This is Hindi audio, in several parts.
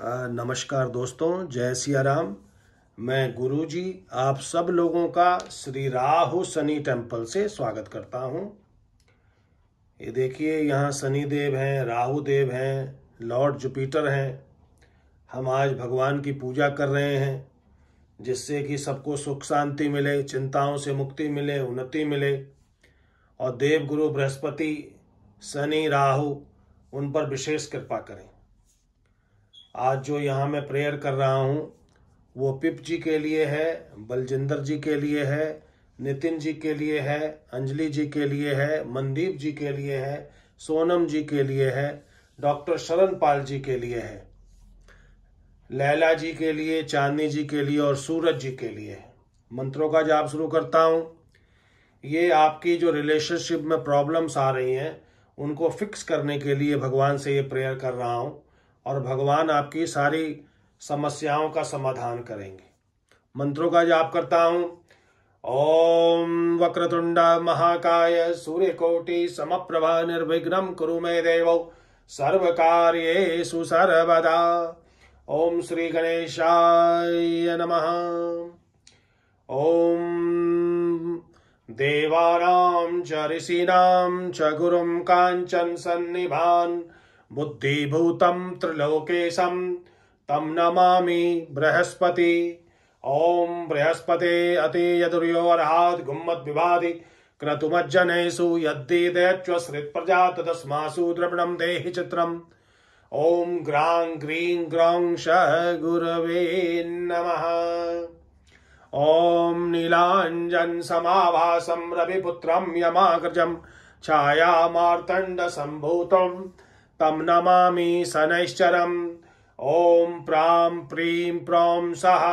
नमस्कार दोस्तों जय सिया राम मैं गुरुजी आप सब लोगों का श्री राहु शनि टेम्पल से स्वागत करता हूं ये देखिए यहाँ शनि देव हैं राहु देव हैं लॉर्ड जुपिटर हैं हम आज भगवान की पूजा कर रहे हैं जिससे कि सबको सुख शांति मिले चिंताओं से मुक्ति मिले उन्नति मिले और देव गुरु बृहस्पति शनि राहु उन पर विशेष कृपा करें आज जो यहाँ मैं प्रेयर कर रहा हूँ वो पिप जी के लिए है बलजिंदर जी के लिए है नितिन जी के लिए है अंजलि जी के लिए है मनदीप जी के लिए है सोनम जी के लिए है डॉक्टर शरण पाल जी के लिए है लैला जी के लिए चांदनी जी के लिए और सूरज जी के लिए है मंत्रों का जाप शुरू करता हूँ ये आपकी जो रिलेशनशिप में प्रॉब्लम्स आ रही हैं उनको फिक्स करने के लिए भगवान से ये प्रेयर कर रहा हूँ और भगवान आपकी सारी समस्याओं का समाधान करेंगे मंत्रों का जाप करता हूँ ओम वक्रतुंड महाकाय सम प्रभा निर्विघ्न कुरु मे देव सर्व कार्य सुसर्वदा ओम श्री गणेशाय नमः ओम देवानां च ऋषीणां च गुरुं काञ्चन सन्निभान् बुद्धिभूतं त्रिलोकेशं तम नमा बृहस्पति ॐ बृहस्पति अति यदुर्योऽर्हात् गुम्मद्विभाति क्रतुमज्जनेषु प्रजा तदस्मासु द्रविणं देहि चित्रम् ॐ ग्रां ग्रीं ग्रौं शः गुरवे नमः ॐ नीलाञ्जनसमाभासं छाया यमाग्रजं छायामार्तण्डसम्भूतम् तम नमा शनैश्चरम् ॐ प्रां प्रीं प्रौं सह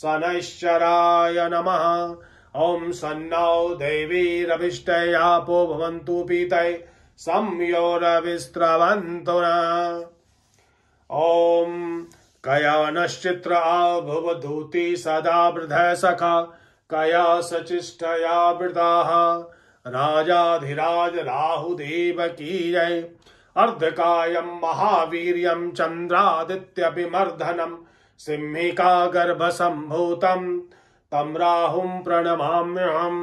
शनैश्चराय नम ओं सन्नौ देवीरभिष्टयापो आपो भवंतु संयोरविस्रवन्तु न ॐ कयानश्चित्र आभुवधूति सदा वृधय सखा कया सचिष्ठया वृताः राजाधिराज राहुदेव की जय महावीर अर्धकायं का गर्भ सिंहिकागर्भसम्भूतं तम राहु प्रणमाम्यहम्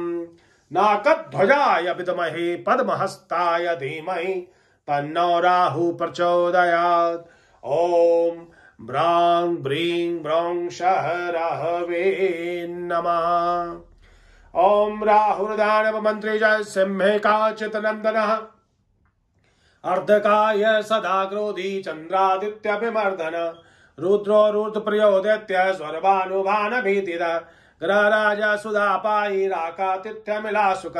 नाकध्वजाय विद्महे पद्महस्ताय धीमहि तन्नो राहु प्रचोदयात् ॐ ब्रां ब्रीं ब्रौं शः राहवे नमः ॐ राहुर्दानवमन्त्रे जय सिंहे काचित् नन्दनः अर्धकाय सदा क्रोधी चन्द्रादित्यभिमर्दन रुद्रो रुद्रप्रियो दैत्य स्वरभानुभानभीतिद ग्रहराज सुधापायि राकातिथ्यमिलाशुक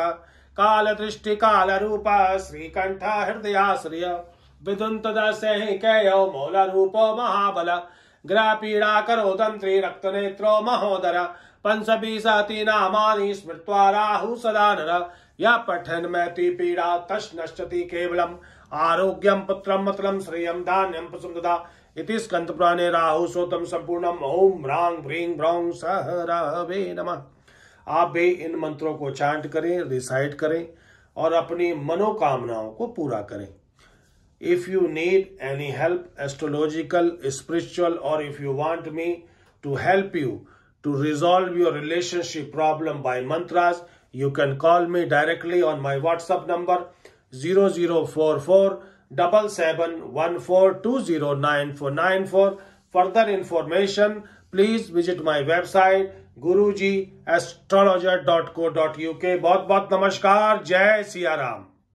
रूप श्रीकण्ठ हृदयाश्रिय मौल रूप महाबल पीड़ा करो तंत्री रक्त नेत्रो महोदर बीस नामानि स्मृत्वा राहु सदा नर या पठन महती पीड़ा तस् नश्यति केवलम आरोग्यम पुत्र मतलम श्रेय धान्यम पशुम तथा इति स्कंद पुराणे राहु सोतम संपूर्ण ओम ह्रांग भ्रीं भ्रौं सह रवे नम आप भी इन मंत्रों को चांट करें रिसाइट करें और अपनी मनोकामनाओं को पूरा करें if you need any help astrological spiritual और if you want me to help you to resolve your relationship problem by mantras You can call me directly on my WhatsApp number 0044 771420949 further information please visit my website gurujiastrologer.co.uk बहुत बहुत नमस्कार जय सियाराम